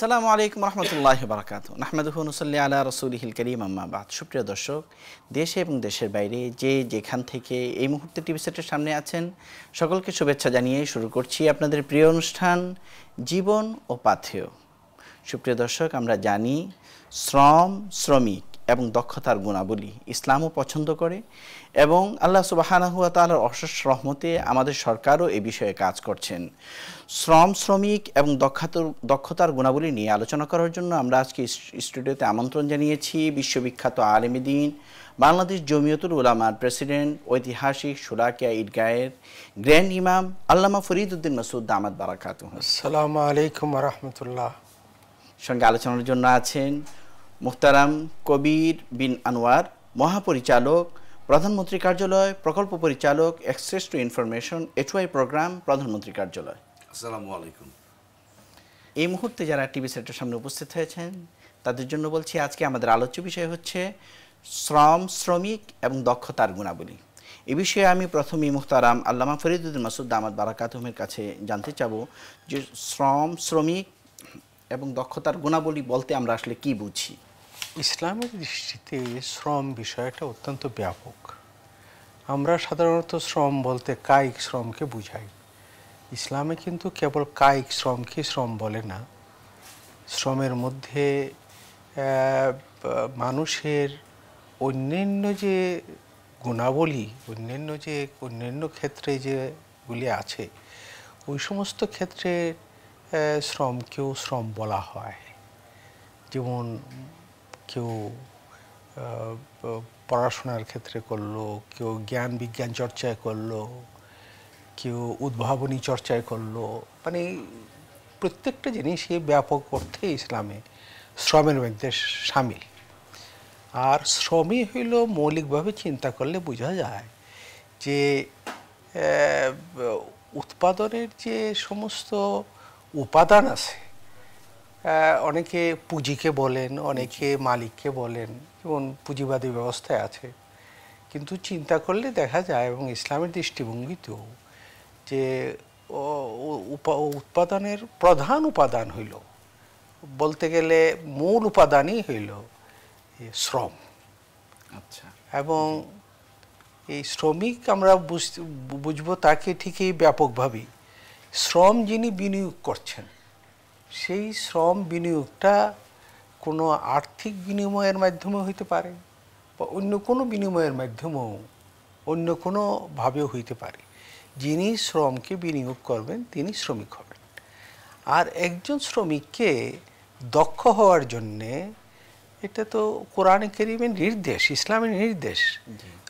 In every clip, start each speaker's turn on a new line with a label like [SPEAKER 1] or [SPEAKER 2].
[SPEAKER 1] আসসালামু আলাইকুম রহমতুল্লাহ বারাকাত নাহমেদুহনুসল্লি আলা হিল করিম আম্মাবাদ সুপ্রিয় দর্শক দেশে এবং দেশের বাইরে যে যেখান থেকে এই মুহূর্তে টিভি সেটের সামনে আছেন সকলকে শুভেচ্ছা জানিয়ে শুরু করছি আপনাদের প্রিয় অনুষ্ঠান জীবন ও পাথেয় সুপ্রিয় দর্শক আমরা জানি শ্রম শ্রমিক এবং দক্ষতার গুণাবলী ইসলামও পছন্দ করে এবং আল্লাহ সুবাহানাহুয়া তালার অশেষ রহমতে আমাদের সরকারও এ বিষয়ে কাজ করছেন শ্রম শ্রমিক এবং দক্ষতার দক্ষতার গুণাবলী নিয়ে আলোচনা করার জন্য আমরা আজকে স্টুডিওতে আমন্ত্রণ জানিয়েছি বিশ্ববিখ্যাত দিন বাংলাদেশ জমিয়তুল উলামার প্রেসিডেন্ট ঐতিহাসিক সুরাকিয়া ইদগায়ের গ্র্যান্ড ইমাম আল্লামা উদ্দিন মাসুদ দামাদ বারাকাত আসসালামু আলাইকুম রহমতুল্লাহ সঙ্গে আলোচনার জন্য আছেন মুখতারাম কবির বিন আনোয়ার মহাপরিচালক প্রধানমন্ত্রী কার্যালয় প্রকল্প পরিচালক access to information A two I programme প্রধানমন্ত্রী কার্যালয়
[SPEAKER 2] আসসালামু আলাইকুম
[SPEAKER 1] এই মুহূর্তে যারা টিভি সেটের সামনে উপস্থিত হয়েছেন তাদের জন্য বলছি আজকে আমাদের আলোচ্য বিষয় হচ্ছে শ্রম শ্রমিক এবং দক্ষতার গুণাবলী এ বিষয়ে আমি প্রথমে মুখতারাম আল্লামা ফরিদুদ্দিন মাসুদ দামাদ বারাকাতহমের কাছে জানতে চাব যে শ্রম শ্রমিক এবং দক্ষতার গুণাবলী বলতে আমরা আসলে কি বুঝি
[SPEAKER 3] ইসলামের দৃষ্টিতে শ্রম বিষয়টা অত্যন্ত ব্যাপক আমরা সাধারণত শ্রম বলতে কায়িক শ্রমকে বুঝাই ইসলামে কিন্তু কেবল কায়িক শ্রমকে শ্রম বলে না শ্রমের মধ্যে মানুষের অন্যান্য যে গুণাবলী অন্যান্য যে অন্যান্য ক্ষেত্রে যেগুলি আছে ওই সমস্ত ক্ষেত্রে শ্রমকেও শ্রম বলা হয় যেমন কেউ পড়াশোনার ক্ষেত্রে করলো কেউ জ্ঞান বিজ্ঞান চর্চায় করলো কেউ উদ্ভাবনী চর্চায় করলো মানে প্রত্যেকটা জিনিসই ব্যাপক অর্থে ইসলামে শ্রমের মধ্যে সামিল আর শ্রমই হইল মৌলিকভাবে চিন্তা করলে বোঝা যায় যে উৎপাদনের যে সমস্ত উপাদান আছে অনেকে পুঁজিকে বলেন অনেকে মালিককে বলেন যেমন পুঁজিবাদী ব্যবস্থায় আছে কিন্তু চিন্তা করলে দেখা যায় এবং ইসলামের দৃষ্টিভঙ্গিতেও যে উৎপাদনের প্রধান উপাদান হইল বলতে গেলে মূল উপাদানই হইল শ্রম আচ্ছা এবং এই শ্রমিক আমরা বুঝবো তাকে ঠিকই ব্যাপকভাবেই শ্রম যিনি বিনিয়োগ করছেন সেই শ্রম বিনিয়োগটা কোনো আর্থিক বিনিময়ের মাধ্যমে হইতে পারে বা অন্য কোনো বিনিময়ের মাধ্যমেও অন্য কোনোভাবেও হইতে পারে যিনি শ্রমকে বিনিয়োগ করবেন তিনি শ্রমিক হবেন আর একজন শ্রমিককে দক্ষ হওয়ার জন্যে এটা তো কোরআনে কেরিমের নির্দেশ ইসলামের নির্দেশ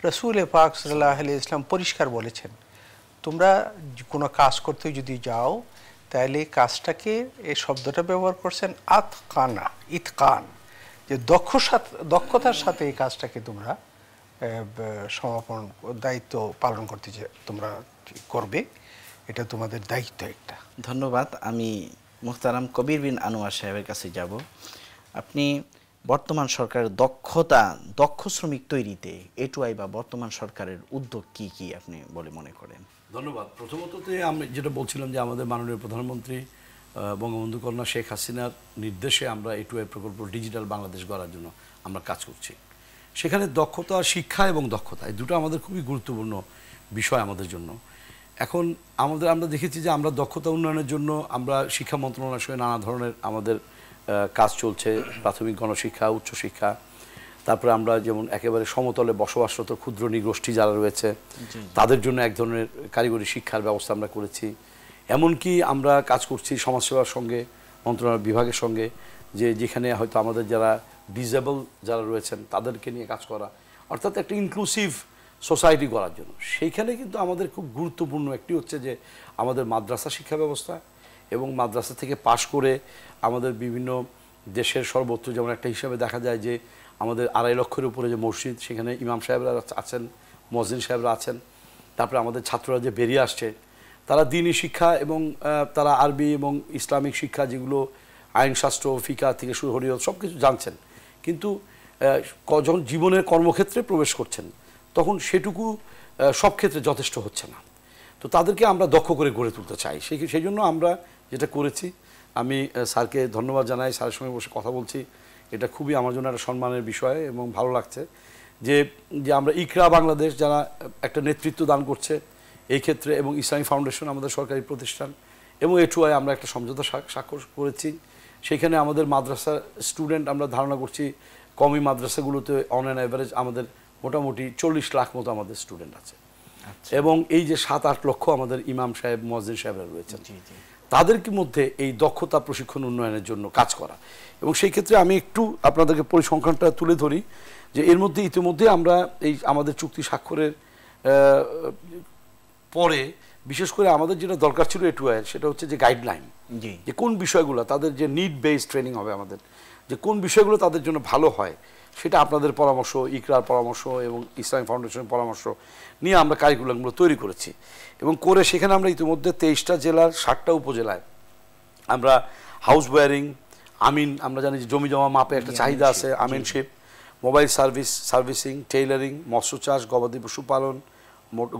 [SPEAKER 3] রসুলে পাক সাল্লাহ ইসলাম পরিষ্কার বলেছেন তোমরা কোনো কাজ করতে যদি যাও তাহলে এই কাজটাকে এই শব্দটা ব্যবহার করছেন আত কানা ইতকান যে দক্ষ দক্ষতার সাথে এই কাজটাকে তোমরা
[SPEAKER 1] সমাপন দায়িত্ব পালন করতে যে তোমরা করবে এটা তোমাদের দায়িত্ব একটা ধন্যবাদ আমি মুখতারাম কবির বিন আনোয়ার সাহেবের কাছে যাব আপনি বর্তমান সরকারের দক্ষতা দক্ষ শ্রমিক তৈরিতে এটুআই বা বর্তমান সরকারের উদ্যোগ কি কি আপনি বলে মনে করেন
[SPEAKER 2] ধন্যবাদ প্রথমত আমি যেটা বলছিলাম যে আমাদের মাননীয় প্রধানমন্ত্রী বঙ্গবন্ধু কন্যা শেখ হাসিনার নির্দেশে আমরা এ টু এ প্রকল্প ডিজিটাল বাংলাদেশ গড়ার জন্য আমরা কাজ করছি সেখানে দক্ষতা শিক্ষা এবং দক্ষতা এই দুটো আমাদের খুবই গুরুত্বপূর্ণ বিষয় আমাদের জন্য এখন আমাদের আমরা দেখেছি যে আমরা দক্ষতা উন্নয়নের জন্য আমরা শিক্ষা মন্ত্রণালয়ের সঙ্গে নানা ধরনের আমাদের কাজ চলছে প্রাথমিক গণশিক্ষা উচ্চশিক্ষা তারপরে আমরা যেমন একেবারে সমতলে বসবাসরত ক্ষুদ্র নিগোষ্ঠী যারা রয়েছে তাদের জন্য এক ধরনের কারিগরি শিক্ষার ব্যবস্থা আমরা করেছি এমনকি আমরা কাজ করছি সমাজসেবার সঙ্গে মন্ত্রণালয় বিভাগের সঙ্গে যে যেখানে হয়তো আমাদের যারা ডিজেবল যারা রয়েছেন তাদেরকে নিয়ে কাজ করা অর্থাৎ একটা ইনক্লুসিভ সোসাইটি করার জন্য সেইখানে কিন্তু আমাদের খুব গুরুত্বপূর্ণ একটি হচ্ছে যে আমাদের মাদ্রাসা শিক্ষা ব্যবস্থা এবং মাদ্রাসা থেকে পাশ করে আমাদের বিভিন্ন দেশের সর্বত্র যেমন একটা হিসাবে দেখা যায় যে আমাদের আড়াই লক্ষের উপরে যে মসজিদ সেখানে ইমাম সাহেবরা আছেন মসজিদ সাহেবরা আছেন তারপরে আমাদের ছাত্ররা যে বেরিয়ে আসছে তারা দিনী শিক্ষা এবং তারা আরবি এবং ইসলামিক শিক্ষা যেগুলো আইনশাস্ত্র ফিকা থেকে শুরু হরিয় সব কিছু জানছেন কিন্তু যখন জীবনের কর্মক্ষেত্রে প্রবেশ করছেন তখন সেটুকু সব ক্ষেত্রে যথেষ্ট হচ্ছে না তো তাদেরকে আমরা দক্ষ করে গড়ে তুলতে চাই সেই সেই জন্য আমরা যেটা করেছি আমি স্যারকে ধন্যবাদ জানাই স্যারের সঙ্গে বসে কথা বলছি এটা খুবই আমার জন্য একটা সম্মানের বিষয় এবং ভালো লাগছে যে যে আমরা ইকরা বাংলাদেশ যারা একটা নেতৃত্ব দান করছে এই ক্ষেত্রে এবং ইসলামী ফাউন্ডেশন আমাদের সরকারি প্রতিষ্ঠান এবং এটুআই আমরা একটা সমঝোতা স্বাক্ষর করেছি সেখানে আমাদের মাদ্রাসা স্টুডেন্ট আমরা ধারণা করছি কমি মাদ্রাসাগুলোতে অন অ্যান অ্যাভারেজ আমাদের মোটামুটি চল্লিশ লাখ মতো আমাদের স্টুডেন্ট আছে আচ্ছা। এবং এই যে সাত আট লক্ষ আমাদের ইমাম সাহেব মসজিদ সাহেবরা রয়েছেন তাদেরকে মধ্যে এই দক্ষতা প্রশিক্ষণ উন্নয়নের জন্য কাজ করা এবং সেই ক্ষেত্রে আমি একটু আপনাদেরকে পরিসংখ্যানটা তুলে ধরি যে এর মধ্যে ইতিমধ্যে আমরা এই আমাদের চুক্তি স্বাক্ষরের পরে বিশেষ করে আমাদের যেটা দরকার ছিল এটুআইয়ের সেটা হচ্ছে যে গাইডলাইন যে কোন বিষয়গুলো তাদের যে নিড বেস ট্রেনিং হবে আমাদের যে কোন বিষয়গুলো তাদের জন্য ভালো হয় সেটা আপনাদের পরামর্শ ইকরার পরামর্শ এবং ইসলামিক ফাউন্ডেশনের পরামর্শ নিয়ে আমরা কারিকুলামগুলো তৈরি করেছি এবং করে সেখানে আমরা ইতিমধ্যে তেইশটা জেলার ষাটটা উপজেলায় আমরা হাউস ওয়ারিং আমিন আমরা জানি যে জমি জমা মাপে একটা চাহিদা আছে আমিনশিপ মোবাইল সার্ভিস সার্ভিসিং টেইলারিং মৎস্য চাষ গবাদি পশুপালন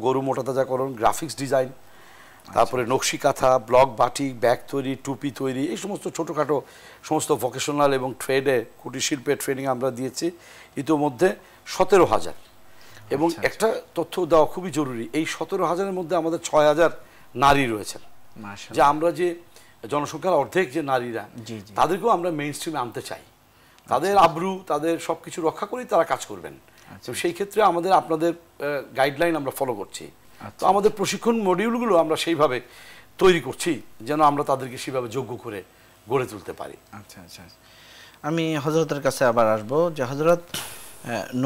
[SPEAKER 2] গরু মোটাতাজাকরণ গ্রাফিক্স ডিজাইন তারপরে নকশি কাঁথা ব্লক বাটিক ব্যাগ তৈরি টুপি তৈরি এই সমস্ত ছোটোখাটো সমস্ত ভোকেশনাল এবং ট্রেডে কুটির শিল্পের ট্রেনিং আমরা দিয়েছি ইতোমধ্যে সতেরো হাজার এবং আচ্ছা, আচ্ছা। একটা তথ্য দেওয়া খুবই জরুরি এই সতেরো হাজারের মধ্যে আমাদের ছয় হাজার নারী রয়েছেন যে আমরা যে জনসংখ্যার অর্ধেক যে নারীরা তাদেরকেও আমরা মেইন স্ট্রিমে আনতে চাই তাদের আচ্ছা। আব্রু তাদের সব কিছু রক্ষা করেই তারা কাজ করবেন তো সেই ক্ষেত্রে আমাদের আপনাদের গাইডলাইন আমরা ফলো করছি তো আমাদের প্রশিক্ষণ মডিউলগুলো আমরা সেইভাবে তৈরি করছি যেন আমরা তাদেরকে সেভাবে যোগ্য করে গড়ে তুলতে পারি আচ্ছা আচ্ছা
[SPEAKER 1] আমি হজরতের কাছে আবার আসবো যে হজরত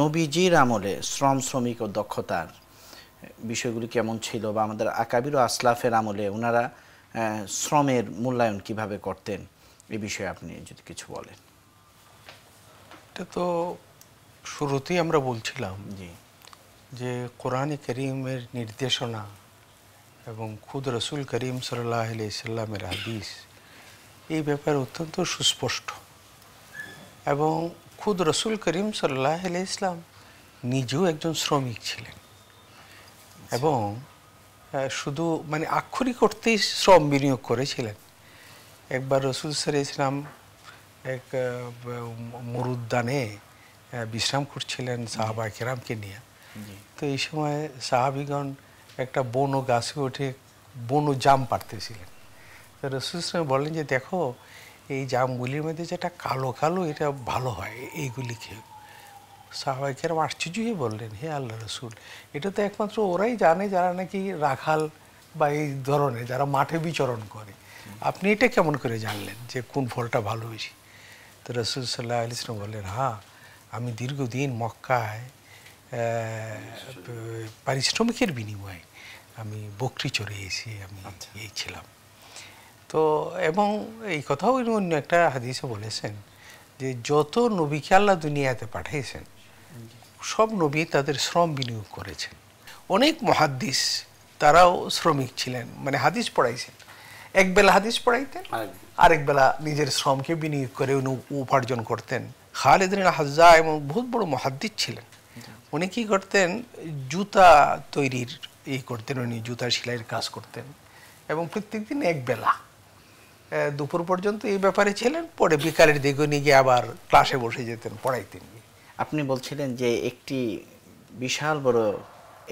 [SPEAKER 1] নবীজির আমলে শ্রম শ্রমিক ও দক্ষতার বিষয়গুলি কেমন ছিল বা আমাদের আকাবির ও আসলাফের আমলে ওনারা শ্রমের মূল্যায়ন কিভাবে করতেন এ বিষয়ে আপনি যদি কিছু বলেন এটা তো শুরুতেই আমরা বলছিলাম জি
[SPEAKER 3] যে কোরআনে করিমের নির্দেশনা এবং খুদ রসুল করিম সাল্লাহ আলি ইসাল্লামের হাদিস এই ব্যাপারে অত্যন্ত সুস্পষ্ট এবং খুদ রসুল করিম সাল্লাহ আলি ইসলাম নিজেও একজন শ্রমিক ছিলেন এবং শুধু মানে আক্ষরিক অর্থেই শ্রম বিনিয়োগ করেছিলেন একবার রসুল সাল ইসলাম এক মরুদ্যানে বিশ্রাম করছিলেন সাহাবা কেরামকে নিয়ে তো এই সময় সাহাবিগণ একটা ও গাছে উঠে ও জাম পারতেছিলেন তো রসুল বলেন যে দেখো এই জামগুলির মধ্যে যেটা কালো কালো এটা ভালো হয় এইগুলি খেয়ে সাহাবাইকে আশ্চর্য হয়ে বললেন হে আল্লাহ রসুল এটা তো একমাত্র ওরাই জানে যারা নাকি রাখাল বা এই ধরনের যারা মাঠে বিচরণ করে আপনি এটা কেমন করে জানলেন যে কোন ফলটা ভালো বেশি তো রসুল সাল্লাহ আলিয়াম বললেন হ্যাঁ আমি দীর্ঘদিন মক্কায় পারিশ্রমিকের বিনিময়ে আমি বকরি চড়ে এসে আমি এই আচ্ছা। ছিলাম তো এবং এই কথাও অন্য একটা হাদিসে বলেছেন যে যত নবীকে আল্লাহ দুনিয়াতে পাঠিয়েছেন সব নবী তাদের শ্রম বিনিয়োগ করেছেন অনেক মহাদ্দিস তারাও শ্রমিক ছিলেন মানে হাদিস পড়াইছেন এক বেলা হাদিস পড়াইতেন আরেক বেলা নিজের শ্রমকে বিনিয়োগ করে উপার্জন করতেন খালেদিন হাজা এবং বহুত বড় মহাদ্দিস ছিলেন উনি কি করতেন জুতা তৈরির ই করতেন উনি জুতা সেলাইয়ের কাজ করতেন এবং প্রত্যেকদিন একবেলা দুপুর পর্যন্ত এই ব্যাপারে ছিলেন পরে বিকালের দিকে উনি গিয়ে
[SPEAKER 1] আবার ক্লাসে বসে যেতেন পড়াইতেন আপনি বলছিলেন যে একটি বিশাল বড়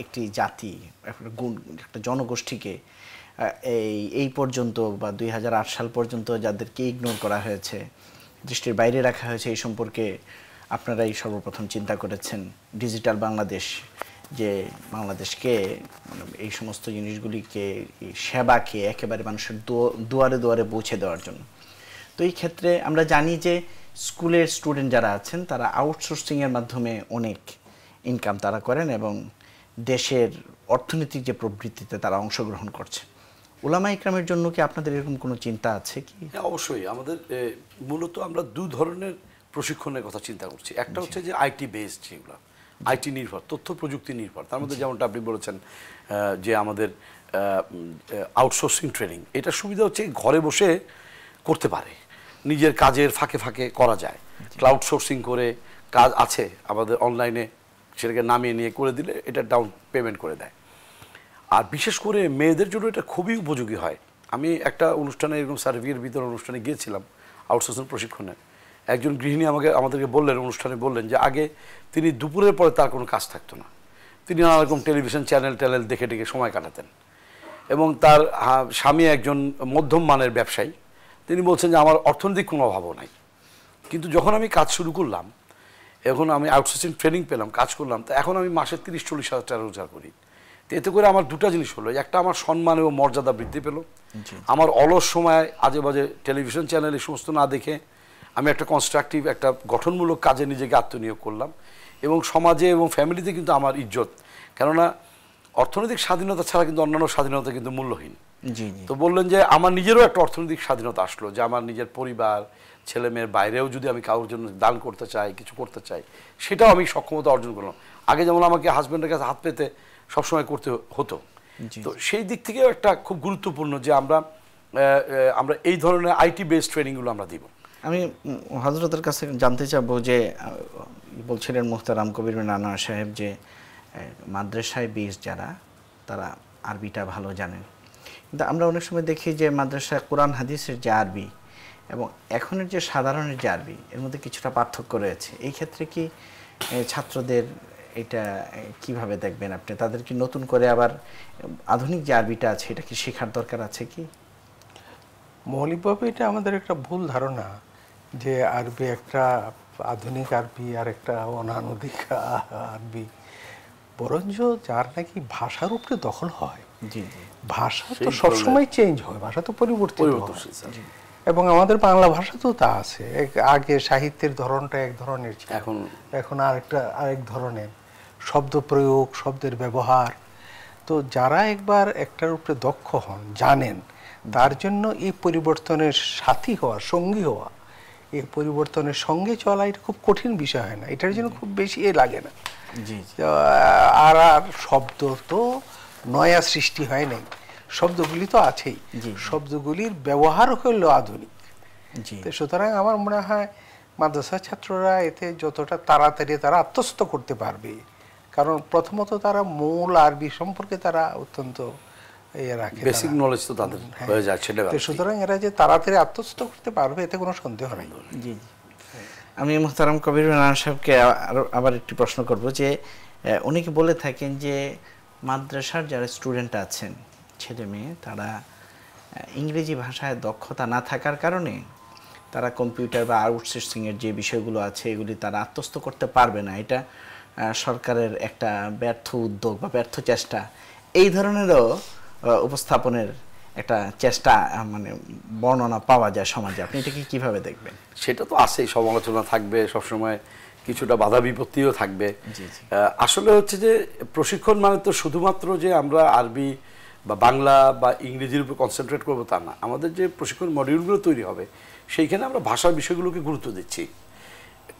[SPEAKER 1] একটি জাতি একটা গুণ একটা জনগোষ্ঠীকে এই এই পর্যন্ত বা দুই সাল পর্যন্ত যাদেরকে ইগনোর করা হয়েছে দৃষ্টির বাইরে রাখা হয়েছে এই সম্পর্কে আপনারাই সর্বপ্রথম চিন্তা করেছেন ডিজিটাল বাংলাদেশ যে বাংলাদেশকে মানে এই সমস্ত জিনিসগুলিকে সেবাকে একেবারে মানুষের দুয়ারে দুয়ারে পৌঁছে দেওয়ার জন্য তো এই ক্ষেত্রে আমরা জানি যে স্কুলের স্টুডেন্ট যারা আছেন তারা আউটসোর্সিংয়ের মাধ্যমে অনেক ইনকাম তারা করেন এবং দেশের অর্থনৈতিক যে প্রবৃত্তিতে তারা অংশগ্রহণ করছে ওলামা ইকরামের জন্য কি আপনাদের এরকম কোনো চিন্তা আছে কি
[SPEAKER 2] হ্যাঁ, অবশ্যই আমাদের মূলত আমরা দু ধরনের প্রশিক্ষণের কথা চিন্তা করছি একটা হচ্ছে যে আইটি বেসড যেগুলো আইটি নির্ভর তথ্য প্রযুক্তি নির্ভর তার মধ্যে যেমনটা আপনি বলেছেন যে আমাদের আউটসোর্সিং ট্রেনিং এটা সুবিধা হচ্ছে ঘরে বসে করতে পারে নিজের কাজের ফাঁকে ফাঁকে করা যায় ক্লাউড সোর্সিং করে কাজ আছে আমাদের অনলাইনে সেটাকে নামিয়ে নিয়ে করে দিলে এটা ডাউন পেমেন্ট করে দেয় আর বিশেষ করে মেয়েদের জন্য এটা খুবই উপযোগী হয় আমি একটা অনুষ্ঠানে এরকম সার্ভিয়ের বিতরণ অনুষ্ঠানে গিয়েছিলাম আউটসোর্সিং প্রশিক্ষণে একজন গৃহিণী আমাকে আমাদেরকে বললেন অনুষ্ঠানে বললেন যে আগে তিনি দুপুরের পরে তার কোনো কাজ থাকতো না তিনি নানারকম টেলিভিশন চ্যানেল ট্যানেল দেখে ডেকে সময় কাটাতেন এবং তার স্বামী একজন মধ্যম মানের ব্যবসায়ী তিনি বলছেন যে আমার অর্থনৈতিক কোনো অভাবও নাই কিন্তু যখন আমি কাজ শুরু করলাম এখন আমি আউটসোর্সিং ট্রেনিং পেলাম কাজ করলাম তা এখন আমি মাসে তিরিশ চল্লিশ হাজার টাকা রোজগার করি তো এতে করে আমার দুটা জিনিস হলো একটা আমার সম্মান এবং মর্যাদা বৃদ্ধি পেল আমার অলস সময় আজে বাজে টেলিভিশন চ্যানেল এই সমস্ত না দেখে আমি একটা কনস্ট্রাকটিভ একটা গঠনমূলক কাজে নিজেকে আত্মনিয়োগ করলাম এবং সমাজে এবং ফ্যামিলিতে কিন্তু আমার ইজ্জত কেননা অর্থনৈতিক স্বাধীনতা ছাড়া কিন্তু অন্যান্য স্বাধীনতা কিন্তু মূল্যহীন তো বললেন যে আমার নিজেরও একটা অর্থনৈতিক স্বাধীনতা আসলো যে আমার নিজের পরিবার ছেলে মেয়ের বাইরেও যদি আমি কারোর জন্য দান করতে চাই কিছু করতে চাই সেটাও আমি সক্ষমতা অর্জন করলাম আগে যেমন আমাকে হাজব্যান্ডের কাছে হাত পেতে সবসময় করতে হতো তো সেই দিক থেকেও একটা খুব গুরুত্বপূর্ণ যে আমরা আমরা এই ধরনের আইটি বেস ট্রেনিংগুলো আমরা দিব
[SPEAKER 1] আমি হজরতের কাছে জানতে চাব যে বলছিলেন মুখতারাম কবির নানা সাহেব যে মাদ্রাসায় বেশ যারা তারা আরবিটা ভালো জানেন কিন্তু আমরা অনেক সময় দেখি যে মাদ্রাসায় কোরআন হাদিসের যে আরবি এবং এখনের যে সাধারণের যে আরবি এর মধ্যে কিছুটা পার্থক্য রয়েছে এই ক্ষেত্রে কি ছাত্রদের এটা কিভাবে দেখবেন আপনি তাদের কি নতুন করে আবার আধুনিক যে আরবিটা আছে এটা কি শেখার দরকার আছে কি মৌলিকভাবে এটা আমাদের একটা ভুল ধারণা যে আরবি
[SPEAKER 3] একটা আধুনিক আরবি আর একটা অনানুদিক আরবি বরঞ্চ যার নাকি ভাষার উপরে দখল হয় ভাষা তো সবসময় চেঞ্জ হয় ভাষা তো পরিবর্তিত এবং আমাদের বাংলা ভাষা তো তা আছে আগে সাহিত্যের ধরনটা এক ধরনের ছিল এখন এখন আরেকটা আরেক ধরনের শব্দ প্রয়োগ শব্দের ব্যবহার তো যারা একবার একটার উপরে দক্ষ হন জানেন তার জন্য এই পরিবর্তনের সাথী হওয়া সঙ্গী হওয়া এই পরিবর্তনের সঙ্গে চলা এটা খুব কঠিন বিষয় হয় না এটার জন্য খুব বেশি এ লাগে না আর আর শব্দ তো নয়া সৃষ্টি হয় নাই শব্দগুলি তো আছেই শব্দগুলির ব্যবহার হলো আধুনিক সুতরাং আমার মনে হয় মাদ্রাসা ছাত্ররা এতে যতটা তাড়াতাড়ি তারা আত্মস্থ করতে পারবে কারণ প্রথমত তারা মূল আরবি সম্পর্কে তারা অত্যন্ত বেসিক
[SPEAKER 2] নলেজ তো তাদের হ্যাঁ। হয়ে যায়
[SPEAKER 3] সুতরাং এরা যে তাড়াতাড়ি আত্মস্থ করতে পারবে এতে কোনো সন্দেহ নেই
[SPEAKER 2] জি
[SPEAKER 1] আমি মোহতারাম কবির সাহেবকে আবার একটি প্রশ্ন করব যে অনেকে বলে থাকেন যে মাদ্রাসার যারা স্টুডেন্ট আছেন ছেলে মেয়ে তারা ইংরেজি ভাষায় দক্ষতা না থাকার কারণে তারা কম্পিউটার বা আউটসোর্সিংয়ের যে বিষয়গুলো আছে এগুলি তারা আত্মস্থ করতে পারবে না এটা সরকারের একটা ব্যর্থ উদ্যোগ বা ব্যর্থ চেষ্টা এই ধরনেরও উপস্থাপনের একটা
[SPEAKER 2] চেষ্টা মানে বর্ণনা পাওয়া যায় সমাজে আপনি এটাকে কিভাবে দেখবেন সেটা তো আছেই সমালোচনা থাকবে সবসময় কিছুটা বাধা বিপত্তিও থাকবে আসলে হচ্ছে যে প্রশিক্ষণ মানে তো শুধুমাত্র যে আমরা আরবি বা বাংলা বা ইংরেজির উপর কনসেন্ট্রেট করবো তা না আমাদের যে প্রশিক্ষণ মডিউলগুলো তৈরি হবে সেইখানে আমরা ভাষার বিষয়গুলোকে গুরুত্ব দিচ্ছি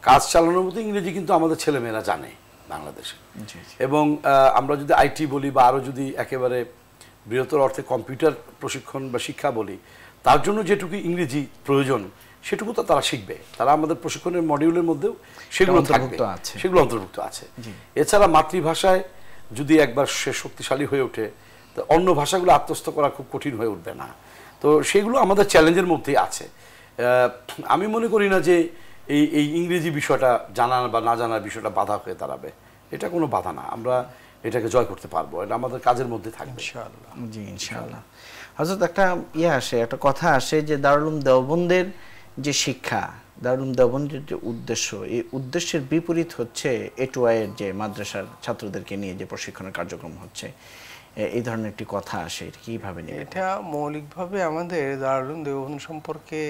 [SPEAKER 2] কাজ চালানোর মতো ইংরেজি কিন্তু আমাদের ছেলেমেয়েরা জানে বাংলাদেশে এবং আমরা যদি আইটি বলি বা আরও যদি একেবারে বৃহত্তর অর্থে কম্পিউটার প্রশিক্ষণ বা শিক্ষা বলি তার জন্য যেটুকু ইংরেজি প্রয়োজন সেটুকু তো তারা শিখবে তারা আমাদের প্রশিক্ষণের মডিউলের মধ্যেও সেগুলো সেগুলো অন্তর্ভুক্ত আছে এছাড়া মাতৃভাষায় যদি একবার সে শক্তিশালী হয়ে ওঠে তো অন্য ভাষাগুলো আত্মস্থ করা খুব কঠিন হয়ে উঠবে না তো সেগুলো আমাদের চ্যালেঞ্জের মধ্যেই আছে আমি মনে করি না যে এই এই ইংরেজি বিষয়টা জানা বা না জানার বিষয়টা বাধা হয়ে দাঁড়াবে এটা কোনো বাধা না আমরা এটাকে জয় করতে পারবো এটা আমাদের কাজের মধ্যে থাকবে ইনশাআল্লাহ জি ইনশাআল্লাহ
[SPEAKER 1] একটা ইয়ে আসে একটা কথা আসে যে দারুলুম দেওবন্দের যে শিক্ষা দারুলুম দেওবন্দের যে উদ্দেশ্য এই উদ্দেশ্যের বিপরীত হচ্ছে এটুআইয়ের যে মাদ্রাসার ছাত্রদেরকে নিয়ে যে প্রশিক্ষণের কার্যক্রম হচ্ছে এই ধরনের একটি কথা আসে কিভাবে
[SPEAKER 3] এটা মৌলিকভাবে আমাদের দারুলুম দেওবন্দ সম্পর্কে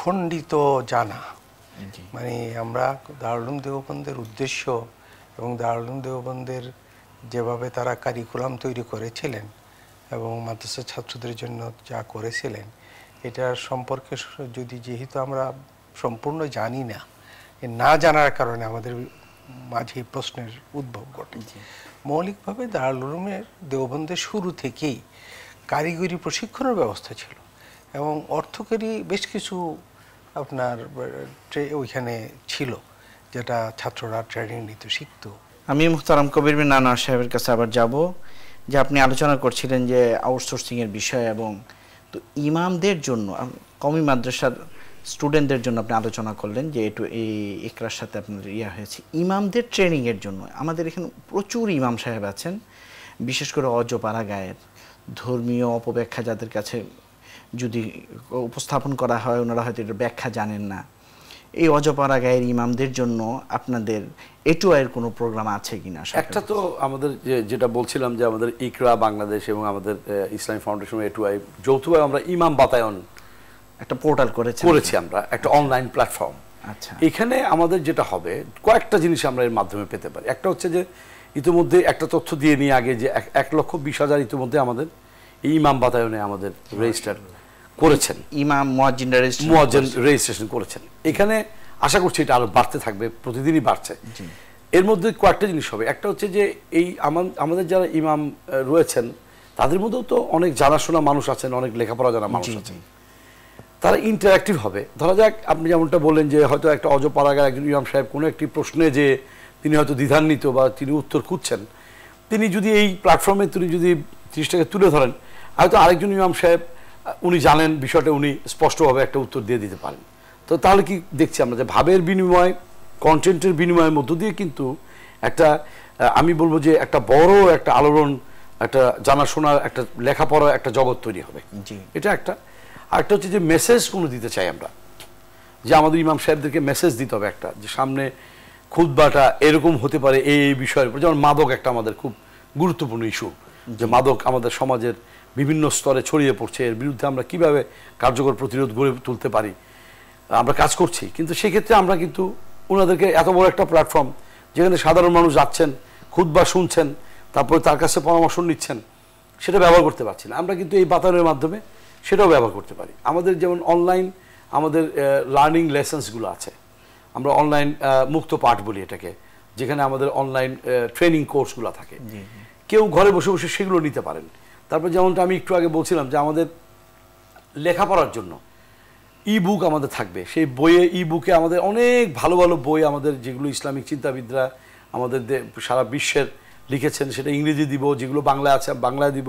[SPEAKER 3] খণ্ডিত জানা মানে আমরা দারুলুম দেওবন্দের উদ্দেশ্য এবং দারুল দেওবন্দের যেভাবে তারা কারিকুলাম তৈরি করেছিলেন এবং মাদ্রাসা ছাত্রদের জন্য যা করেছিলেন এটার সম্পর্কে যদি যেহেতু আমরা সম্পূর্ণ জানি না না জানার কারণে আমাদের মাঝে প্রশ্নের উদ্ভব ঘটে মৌলিকভাবে দারুলুমের দেওবন্দের শুরু থেকেই কারিগরি প্রশিক্ষণের ব্যবস্থা ছিল এবং অর্থকারী বেশ কিছু আপনার ওইখানে ছিল যেটা ছাত্ররা ট্রেনিং নিতে শিখত
[SPEAKER 1] আমি মুহতারাম কবির বিন নানা সাহেবের কাছে আবার যাব যে আপনি আলোচনা করছিলেন যে আউটসোর্সিংয়ের বিষয় এবং তো ইমামদের জন্য কমি মাদ্রাসার স্টুডেন্টদের জন্য আপনি আলোচনা করলেন যে একটু এই একরার সাথে আপনার ইয়া হয়েছে ইমামদের ট্রেনিংয়ের জন্য আমাদের এখানে প্রচুর ইমাম সাহেব আছেন বিশেষ করে অজপাড়া গায়ের ধর্মীয় অপব্যাখ্যা যাদের কাছে যদি উপস্থাপন করা হয় ওনারা হয়তো এটার ব্যাখ্যা জানেন না এই অজপাড়া গায়ের ইমামদের জন্য আপনাদের এটুআইয়ের কোনো প্রোগ্রাম আছে কিনা
[SPEAKER 2] একটা তো আমাদের যেটা বলছিলাম যে আমাদের ইকরা বাংলাদেশ এবং আমাদের ইসলামী ফাউন্ডেশন এটুআই যৌথভাবে আমরা ইমাম বাতায়ন একটা পোর্টাল করেছি করেছি আমরা একটা অনলাইন প্ল্যাটফর্ম আচ্ছা এখানে আমাদের যেটা হবে কয়েকটা জিনিস আমরা এর মাধ্যমে পেতে পারি একটা হচ্ছে যে ইতিমধ্যে একটা তথ্য দিয়ে নিয়ে আগে যে এক লক্ষ বিশ হাজার ইতিমধ্যে আমাদের এই ইমাম বাতায়নে আমাদের রেজিস্টার আচ্ছা। করেছেন ইমাম মুয়াজ্জিন রেজিস্ট্রেশন করেছেন এখানে আশা করছি এটা আরো বাড়তে থাকবে প্রতিদিনই বাড়ছে এর মধ্যে কয়েকটা জিনিস হবে একটা হচ্ছে যে এই আমাদের যারা ইমাম রয়েছেন তাদের মধ্যেও তো অনেক জানাশোনা মানুষ আছেন অনেক লেখাপড়া জানা মানুষ আছেন তারা ইন্টারঅ্যাক্টিভ হবে ধরা যাক আপনি যেমনটা বললেন যে হয়তো একটা অজপাড়াগার একজন ইমাম সাহেব কোনো একটি প্রশ্নে যে তিনি হয়তো দ্বিধান্বিত বা তিনি উত্তর খুঁজছেন তিনি যদি এই প্ল্যাটফর্মে তিনি যদি জিনিসটাকে তুলে ধরেন হয়তো আরেকজন ইমাম সাহেব উনি জানেন বিষয়টা উনি স্পষ্টভাবে একটা উত্তর দিয়ে দিতে পারেন তো তাহলে কি দেখছি আমরা যে ভাবের বিনিময় কন্টেন্টের বিনিময়ের মধ্য দিয়ে কিন্তু একটা আমি বলবো যে একটা বড় একটা আলোড়ন একটা জানাশোনার একটা লেখাপড়া একটা জগৎ তৈরি হবে এটা একটা আরেকটা হচ্ছে যে মেসেজ কোনো দিতে চাই আমরা যে আমাদের ইমাম সাহেবদেরকে মেসেজ দিতে হবে একটা যে সামনে বাটা এরকম হতে পারে এই বিষয়ের উপর যেমন মাদক একটা আমাদের খুব গুরুত্বপূর্ণ ইস্যু যে মাদক আমাদের সমাজের বিভিন্ন স্তরে ছড়িয়ে পড়ছে এর বিরুদ্ধে আমরা কিভাবে কার্যকর প্রতিরোধ গড়ে তুলতে পারি আমরা কাজ করছি কিন্তু সেক্ষেত্রে আমরা কিন্তু ওনাদেরকে এত বড় একটা প্ল্যাটফর্ম যেখানে সাধারণ মানুষ যাচ্ছেন খুদ বা শুনছেন তারপরে তার কাছে পরামর্শ নিচ্ছেন সেটা ব্যবহার করতে পারছি না আমরা কিন্তু এই বাতায়নের মাধ্যমে সেটাও ব্যবহার করতে পারি আমাদের যেমন অনলাইন আমাদের লার্নিং লেসেন্সগুলো আছে আমরা অনলাইন মুক্ত পাঠ বলি এটাকে যেখানে আমাদের অনলাইন ট্রেনিং কোর্সগুলো থাকে কেউ ঘরে বসে বসে সেগুলো নিতে পারেন তারপর যেমনটা আমি একটু আগে বলছিলাম যে আমাদের লেখাপড়ার জন্য ই বুক আমাদের থাকবে সেই বইয়ে ই বুকে আমাদের অনেক ভালো ভালো বই আমাদের যেগুলো ইসলামিক চিন্তাবিদরা আমাদের সারা বিশ্বের লিখেছেন সেটা ইংরেজি দিব যেগুলো বাংলা আছে বাংলায় দিব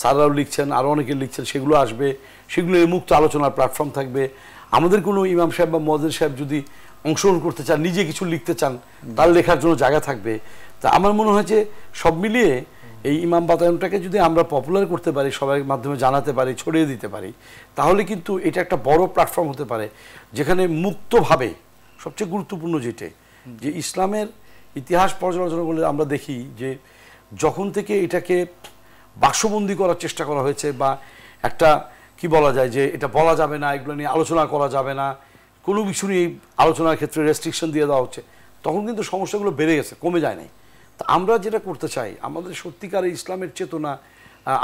[SPEAKER 2] সারাও লিখছেন আরও অনেকে লিখছেন সেগুলো আসবে সেগুলো মুক্ত আলোচনার প্ল্যাটফর্ম থাকবে আমাদের কোনো ইমাম সাহেব বা মদের সাহেব যদি অংশগ্রহণ করতে চান নিজে কিছু লিখতে চান তার লেখার জন্য জায়গা থাকবে তা আমার মনে হয় যে সব মিলিয়ে এই ইমাম বাতায়নটাকে যদি আমরা পপুলার করতে পারি সবাই মাধ্যমে জানাতে পারি ছড়িয়ে দিতে পারি তাহলে কিন্তু এটা একটা বড় প্ল্যাটফর্ম হতে পারে যেখানে মুক্তভাবে সবচেয়ে গুরুত্বপূর্ণ যেটা যে ইসলামের ইতিহাস পর্যালোচনা করলে আমরা দেখি যে যখন থেকে এটাকে বাক্সবন্দি করার চেষ্টা করা হয়েছে বা একটা কি বলা যায় যে এটা বলা যাবে না এগুলো নিয়ে আলোচনা করা যাবে না কোনো কিছু নিয়ে আলোচনার ক্ষেত্রে রেস্ট্রিকশন দিয়ে দেওয়া হচ্ছে তখন কিন্তু সমস্যাগুলো বেড়ে গেছে কমে যায় নাই আমরা যেটা করতে চাই আমাদের সত্যিকারে ইসলামের চেতনা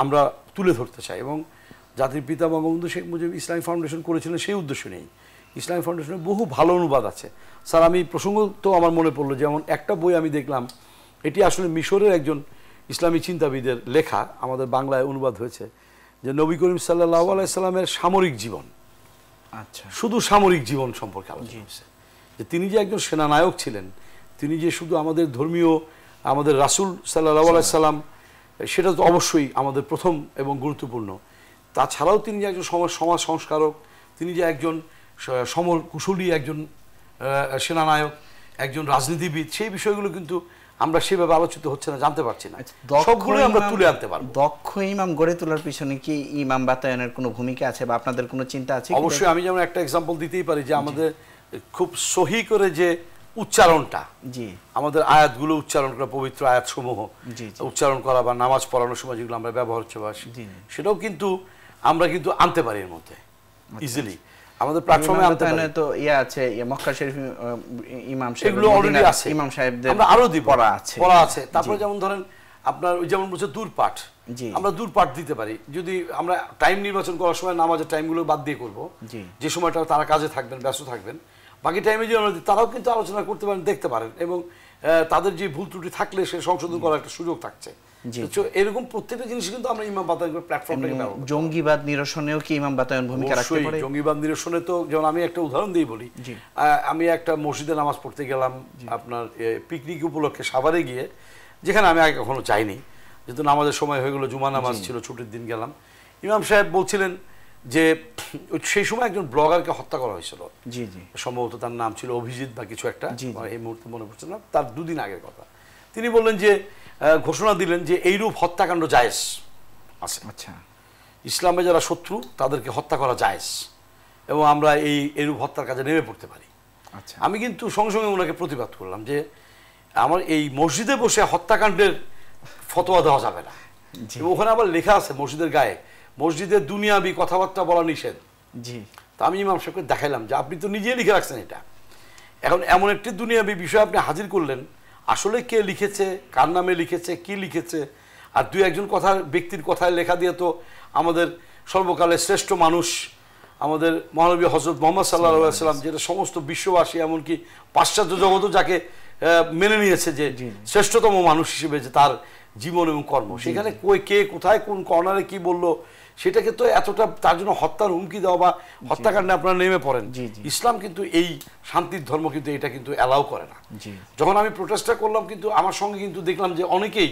[SPEAKER 2] আমরা তুলে ধরতে চাই এবং জাতির পিতা বঙ্গবন্ধু শেখ মুজিব ইসলামী ফাউন্ডেশন করেছিলেন সেই উদ্দেশ্য নেই ইসলামী ফাউন্ডেশনের বহু ভালো অনুবাদ আছে স্যার আমি প্রসঙ্গ তো আমার মনে পড়লো যেমন একটা বই আমি দেখলাম এটি আসলে মিশরের একজন ইসলামী চিন্তাবিদের লেখা আমাদের বাংলায় অনুবাদ হয়েছে যে নবী করিম সাল্লাহ আলাইসাল্লামের সামরিক জীবন আচ্ছা শুধু সামরিক জীবন সম্পর্কে আলোচনা যে তিনি যে একজন সেনানায়ক ছিলেন তিনি যে শুধু আমাদের ধর্মীয় আমাদের রাসুল সাল্লাহ সাল্লাম সেটা তো অবশ্যই আমাদের প্রথম এবং গুরুত্বপূর্ণ তাছাড়াও তিনি যে একজন সমাজ সমাজ সংস্কারক তিনি যে একজন সমর কুশলী একজন সেনানায়ক একজন রাজনীতিবিদ সেই বিষয়গুলো কিন্তু আমরা সেভাবে আলোচিত হচ্ছে না জানতে পারছি না আচ্ছা, সবগুলোই আমরা তুলে আনতে পারব
[SPEAKER 1] দক্ষ ইমাম গড়ে তোলার পিছনে কি ইমাম বাতায়নের কোনো ভূমিকা আছে বা আপনাদের কোনো চিন্তা আছে অবশ্যই আমি
[SPEAKER 2] যেমন একটা এক্সাম্পল দিতেই পারি যে আমাদের খুব সহি করে যে উচ্চারণটা জি আমাদের আয়াতগুলো উচ্চারণ করা পবিত্র আয়াতসমূহ উচ্চারণ করা বা নামাজ পড়ানোর সময় যেগুলো আমরা ব্যবহার হচ্ছে বা সেটাও কিন্তু আমরা কিন্তু আনতে পারি এর মধ্যে ইজিলি আচ্ছা, আচ্ছা। আমাদের প্ল্যাটফর্মে আনতে পারি
[SPEAKER 1] তো ইয়া আছে ইয়ে মক্কা শরীফ ইমাম সাহেব এগুলো অলরেডি আছে ইমাম সাহেবদের
[SPEAKER 2] আমরা আরো দি পড়া আছে পড়া আছে তারপরে যেমন ধরেন আপনার যেমন বলছে দূরপাঠ আমরা দূরপাঠ দিতে পারি যদি আমরা টাইম নির্বাচন করার সময় নামাজের টাইমগুলো বাদ দিয়ে করব যে সময়টা তারা কাজে থাকবেন ব্যস্ত থাকবেন বাকি টাইমে যে আমরা তারাও কিন্তু আলোচনা করতে পারেন দেখতে পারেন এবং তাদের যে ভুল ত্রুটি থাকলে সে সংশোধন করার একটা সুযোগ থাকছে এরকম প্রত্যেকটা জিনিস কিন্তু আমরা ইমাম বাতায়ন
[SPEAKER 1] জঙ্গিবাদ নিরসনেও কি ইমাম বাতায়ন ভূমিকা রাখতে পারে
[SPEAKER 2] জঙ্গিবাদ নিরসনে তো যেমন আমি একটা উদাহরণ দিয়ে বলি আমি একটা মসজিদে নামাজ পড়তে গেলাম আপনার পিকনিক উপলক্ষে সাভারে গিয়ে যেখানে আমি আগে কখনো চাইনি যেহেতু নামাজের সময় হয়ে গেলো জুমা নামাজ ছিল ছুটির দিন গেলাম ইমাম সাহেব বলছিলেন যে সেই সময় একজন ব্লগারকে হত্যা করা হয়েছিল জি জি সম্ভবত তার নাম ছিল অভিজিৎ বা কিছু একটা এই মুহূর্তে মনে পড়ছে না তার দুদিন আগের কথা তিনি বললেন যে ঘোষণা দিলেন যে এইরূপ হত্যাকাণ্ড জায়েজ আছে আচ্ছা ইসলামে যারা শত্রু তাদেরকে হত্যা করা জায়েজ এবং আমরা এই এরূপ হত্যার কাজে নেমে পড়তে পারি আচ্ছা আমি কিন্তু সঙ্গে সঙ্গে ওনাকে প্রতিবাদ করলাম যে আমার এই মসজিদে বসে হত্যাকাণ্ডের ফতোয়া দেওয়া যাবে না ওখানে আবার লেখা আছে মসজিদের গায়ে মসজিদে দুনিয়াবি কথাবার্তা বলা নিষেধ জি তা আমি ইমাম সাহেবকে দেখাইলাম যে আপনি তো নিজেই লিখে রাখছেন এটা এখন এমন একটি দুনিয়াবি বিষয় আপনি হাজির করলেন আসলে কে লিখেছে কার নামে লিখেছে কি লিখেছে আর দুই একজন কথার ব্যক্তির কথায় লেখা দিয়ে তো আমাদের সর্বকালে শ্রেষ্ঠ মানুষ আমাদের মহানবী হজরত মোহাম্মদ সাল্লাহ সাল্লাম যেটা সমস্ত বিশ্ববাসী এমনকি পাশ্চাত্য জগতও যাকে মেনে নিয়েছে যে শ্রেষ্ঠতম মানুষ হিসেবে যে তার জীবন এবং কর্ম সেখানে কে কোথায় কোন কর্নারে কি বলল সেটাকে তো এতটা তার জন্য হত্যার হুমকি দেওয়া বা হত্যাকাণ্ডে আপনারা নেমে পড়েন ইসলাম কিন্তু এই শান্তির ধর্ম কিন্তু এটা কিন্তু অ্যালাউ করে না যখন আমি প্রোটেস্টটা করলাম কিন্তু আমার সঙ্গে কিন্তু দেখলাম যে অনেকেই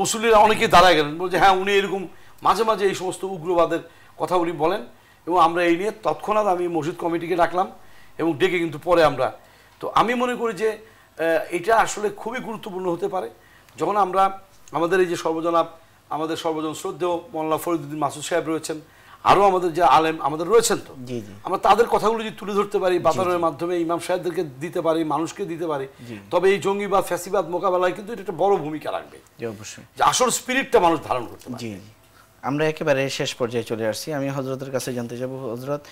[SPEAKER 2] মুসলিরা অনেকেই দাঁড়ায় গেলেন বলছে হ্যাঁ উনি এরকম মাঝে মাঝে এই সমস্ত উগ্রবাদের কথা উনি বলেন এবং আমরা এই নিয়ে তৎক্ষণাৎ আমি মসজিদ কমিটিকে ডাকলাম এবং ডেকে কিন্তু পরে আমরা তো আমি মনে করি যে এটা আসলে খুবই গুরুত্বপূর্ণ হতে পারে যখন আমরা আমাদের এই যে সর্বজনা আমাদের সর্বজন শ্রদ্ধেয় মোল্লা ফরিদুদ্দিন মাসুদ সাহেব রয়েছেন আরও আমাদের যে আলেম আমাদের রয়েছেন তো আমরা তাদের কথাগুলো যদি তুলে ধরতে পারি বাতানোর মাধ্যমে ইমাম সাহেবদেরকে দিতে পারি মানুষকে দিতে পারি তবে এই জঙ্গিবাদ ফ্যাসিবাদ মোকাবেলায় কিন্তু এটা একটা বড় ভূমিকা রাখবে অবশ্যই যে আসল স্পিরিটটা মানুষ ধারণ করতে পারে
[SPEAKER 1] আমরা একেবারে শেষ পর্যায়ে চলে আসছি আমি হজরতের কাছে জানতে যাব হজরত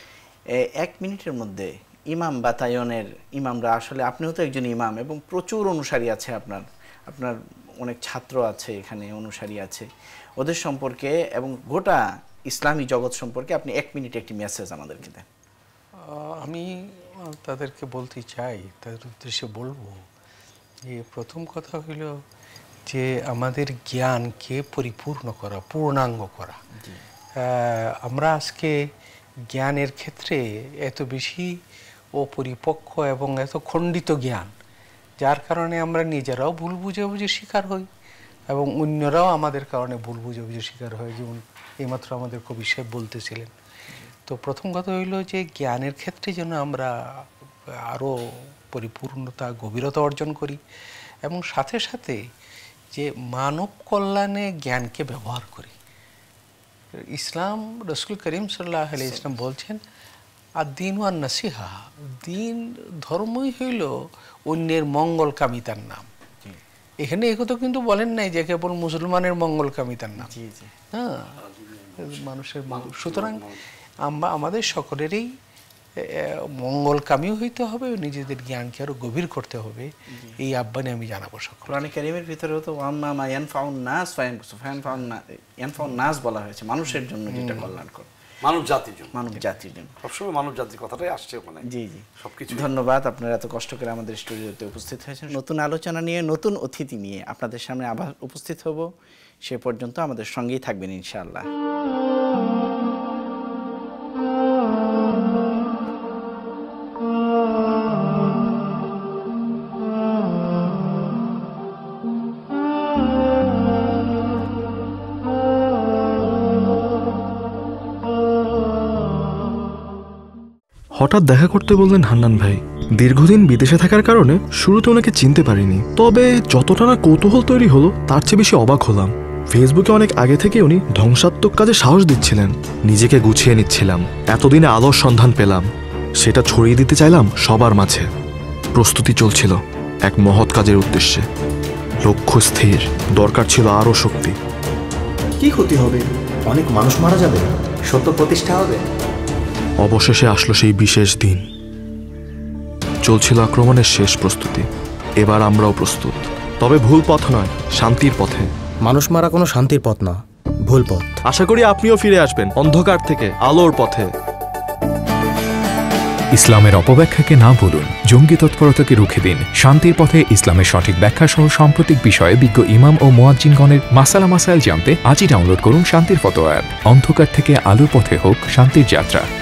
[SPEAKER 1] এক মিনিটের মধ্যে ইমাম বাতায়নের ইমামরা আসলে আপনিও তো একজন ইমাম এবং প্রচুর অনুসারী আছে আপনার আপনার অনেক ছাত্র আছে এখানে অনুসারী আছে ওদের সম্পর্কে এবং গোটা ইসলামী জগৎ সম্পর্কে আপনি এক মিনিটে একটি মেসেজ আমাদেরকে দেন
[SPEAKER 3] আমি তাদেরকে বলতে চাই তাদের উদ্দেশ্যে বলবো যে প্রথম কথা হইল যে আমাদের জ্ঞানকে পরিপূর্ণ করা পূর্ণাঙ্গ করা আমরা আজকে জ্ঞানের ক্ষেত্রে এত বেশি অপরিপক্ক এবং এত খণ্ডিত জ্ঞান যার কারণে আমরা নিজেরাও ভুল বুঝে শিকার হই এবং অন্যরাও আমাদের কারণে ভুল বুঝে শিকার হয় যেমন এইমাত্র আমাদের কবি সাহেব বলতেছিলেন তো প্রথম কথা হইল যে জ্ঞানের ক্ষেত্রে যেন আমরা আরও পরিপূর্ণতা গভীরতা অর্জন করি এবং সাথে সাথে যে মানব কল্যাণে জ্ঞানকে ব্যবহার করি ইসলাম রসুল করিম সাল্লাহ আলি ইসলাম বলছেন আর দিন ওয়ান নাসিহা দিন ধর্মই হইল অন্যের মঙ্গল কামিতার নাম এখানে এ কথা কিন্তু বলেন নাই যে কেবল মুসলমানের মঙ্গল কামিতার নাম হ্যাঁ মানুষের সুতরাং আমরা আমাদের সকলেরই কামিও হইতে হবে নিজেদের জ্ঞানকে আরো গভীর করতে হবে এই আহ্বানে আমি জানাবো সকল
[SPEAKER 1] কোরআন কারিমের ভিতরে তো আম্মা ইয়ান ফাউন নাস ফাউন নাস বলা হয়েছে মানুষের জন্য যেটা কল্যাণকর
[SPEAKER 2] মানব জাতির জন্য
[SPEAKER 1] মানব জাতির জন্য
[SPEAKER 2] সবসময় মানব জাতির কথাটাই আসছে ওখানে
[SPEAKER 1] জি জি সবকিছু ধন্যবাদ আপনারা এত কষ্ট করে আমাদের স্টুডিওতে উপস্থিত হয়েছেন নতুন আলোচনা নিয়ে নতুন অতিথি নিয়ে আপনাদের সামনে আবার উপস্থিত হব সে পর্যন্ত আমাদের সঙ্গেই থাকবেন ইনশাআল্লাহ
[SPEAKER 3] হঠাৎ দেখা করতে বললেন হান্নান ভাই দীর্ঘদিন বিদেশে থাকার কারণে শুরুতে ওনাকে চিনতে পারিনি তবে যতটা না কৌতূহল তৈরি হলো তার চেয়ে বেশি অবাক হলাম ফেসবুকে অনেক আগে থেকে উনি ধ্বংসাত্মক কাজে সাহস দিচ্ছিলেন নিজেকে গুছিয়ে নিচ্ছিলাম এতদিনে আলোর সন্ধান পেলাম সেটা ছড়িয়ে দিতে চাইলাম সবার মাঝে প্রস্তুতি চলছিল এক মহৎ কাজের উদ্দেশ্যে লক্ষ্য স্থির দরকার ছিল আরও শক্তি কি ক্ষতি হবে অনেক মানুষ মারা যাবে সত্য প্রতিষ্ঠা হবে অবশেষে আসলো সেই বিশেষ দিন চলছিল আক্রমণের শেষ প্রস্তুতি এবার আমরাও প্রস্তুত তবে ভুল পথ নয় শান্তির পথে মানুষ মারা কোনো শান্তির পথ না ভুল পথ
[SPEAKER 2] আশা করি আপনিও ফিরে আসবেন অন্ধকার থেকে আলোর পথে
[SPEAKER 3] ইসলামের অপব্যাখ্যাকে না বলুন জঙ্গি তৎপরতাকে রুখে দিন শান্তির পথে ইসলামের সঠিক ব্যাখ্যা সহ সাম্প্রতিক বিষয়ে বিজ্ঞ ইমাম ও মোয়াজ্জিনগণের মাসালা মাসাইল জানতে আজই ডাউনলোড করুন শান্তির ফটো অ্যাপ অন্ধকার থেকে আলোর পথে হোক শান্তির যাত্রা